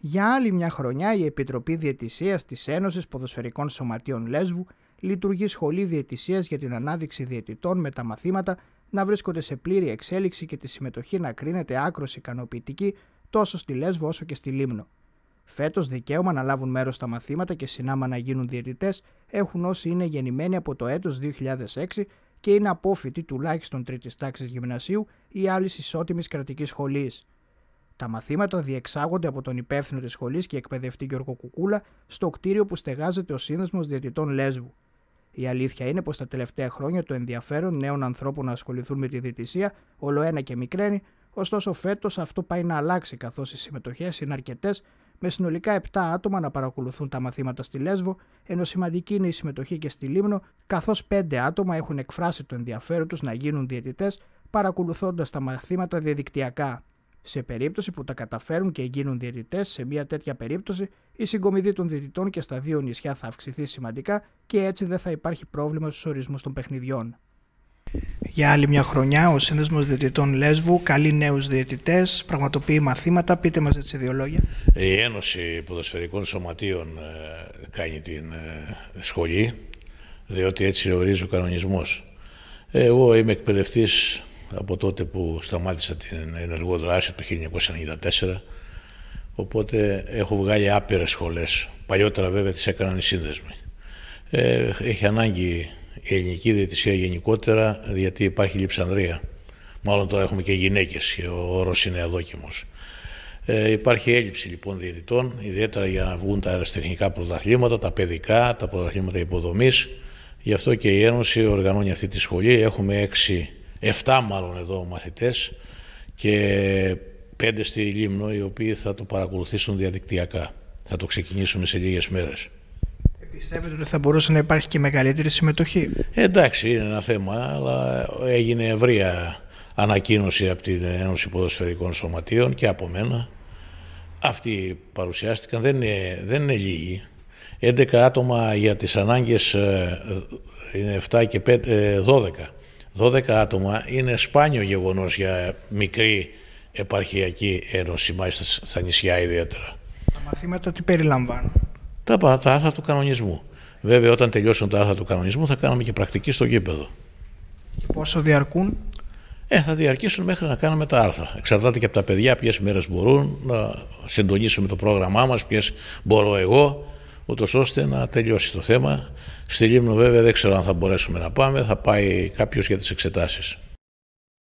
Για άλλη μια χρονιά η Επιτροπή Διαιτησίας της Ένωσης Ποδοσφαιρικών Σωματείων Λέσβου λειτουργεί σχολή διαιτησίας για την ανάδειξη διαιτητών με τα μαθήματα να βρίσκονται σε πλήρη εξέλιξη και τη συμμετοχή να κρίνεται άκρος ικανοποιητική τόσο στη Λέσβο όσο και στη Λίμνο. Φέτος, δικαίωμα να λάβουν μέρος στα μαθήματα και συνάμα να γίνουν διαιτητές έχουν όσοι είναι γεννημένοι από το έτος 2006 και είναι απόφοιτοι τουλάχιστον τρίτης τάξης γυμνασίου ή άλλης ισότιμης κρατικής σχολής. Τα μαθήματα διεξάγονται από τον υπεύθυνο της σχολής και εκπαιδευτή Γιώργο Κουκούλα στο κτίριο που στεγάζεται ο Σύνδεσμος Διαιτητών Λέσβου. Η αλήθεια είναι πως τα τελευταία χρόνια το ενδιαφέρον νέων ανθρώπων να ασχοληθούν με τη διαιτησία ολοένα και μικραίνει, ωστόσο φέτος αυτό πάει να αλλάξει καθώς οι συμμετοχές είναι αρκετές, με συνολικά 7 άτομα να παρακολουθούν τα μαθήματα στη Λέσβο, ενώ σημαντική είναι η συμμετοχή και στη Λίμνο, καθώς 5 άτομα έχουν εκφράσει το ενδιαφέρον τους να γίνουν διαιτητές παρακολουθώντας τα μαθήματα διαδικτυακά. Σε περίπτωση που τα καταφέρουν και γίνουν διαιτητές, σε μια τέτοια περίπτωση η συγκομιδή των διαιτητών και στα δύο νησιά θα αυξηθεί σημαντικά και έτσι δεν θα υπάρχει πρόβλημα στους ορισμούς των παιχνιδιών. Για άλλη μια χρονιά, ο Σύνδεσμος Διαιτητών Λέσβου καλεί νέους διαιτητές, πραγματοποιεί μαθήματα. Πείτε μας έτσι δύο λόγια. Η Ένωση Ποδοσφαιρικών Σωματείων ε, κάνει την ε, σχολή, διότι έτσι ορίζει ο κανονισμός. Εγώ είμαι εκπαιδευτής από τότε που σταμάτησα την ενεργό δράση το 1994. Οπότε έχω βγάλει άπειρες σχολές. Παλιότερα βέβαια τις έκαναν οι σύνδεσμοι. Ε, έχει ανάγκη η ελληνική διαιτησία γενικότερα, γιατί υπάρχει λιψανδρία. Μάλλον τώρα έχουμε και γυναίκες, και ο όρος είναι αδόκιμος. Ε, υπάρχει έλλειψη λοιπόν διαιτητών, ιδιαίτερα για να βγουν τα αεραστεχνικά πρωταθλήματα, τα παιδικά, τα πρωταθλήματα υποδομής. Γι' αυτό και η Ένωση οργανώνει αυτή τη σχολή. Έχουμε έξι 7 μάλλον εδώ μαθητές και πέντε στη Λίμνο οι οποίοι θα το παρακολουθήσουν διαδικτυακά. Θα το ξεκινήσουμε σε λίγες μέρες. Πιστεύετε ότι θα μπορούσε να υπάρχει και μεγαλύτερη συμμετοχή. Ε, εντάξει, είναι ένα θέμα, αλλά έγινε ευρεία ανακοίνωση από την Ένωση Ποδοσφαιρικών Σωματείων και από μένα. Αυτοί παρουσιάστηκαν, δεν είναι, δεν είναι λίγοι. 11 άτομα για τις ανάγκες ε, είναι 7 και 5, 12 ε, 12 άτομα είναι σπάνιο γεγονός για μικρή επαρχιακή ένωση, μάλιστα στα νησιά ιδιαίτερα. Τα μαθήματα τι περιλαμβάνουν. Τα, τα άρθρα του κανονισμού. Βέβαια, όταν τελειώσουν τα άρθρα του κανονισμού, θα κάνουμε και πρακτική στο γήπεδο. Και πόσο διαρκούν. Ε, θα διαρκήσουν μέχρι να κάνουμε τα άρθρα. Εξαρτάται και από τα παιδιά ποιες μέρες μπορούν να συντονίσουμε το πρόγραμμά μας, ποιες μπορώ εγώ ούτως ώστε να τελειώσει το θέμα. Στη Λίμνο βέβαια δεν ξέρω αν θα μπορέσουμε να πάμε, θα πάει κάποιος για τις εξετάσεις.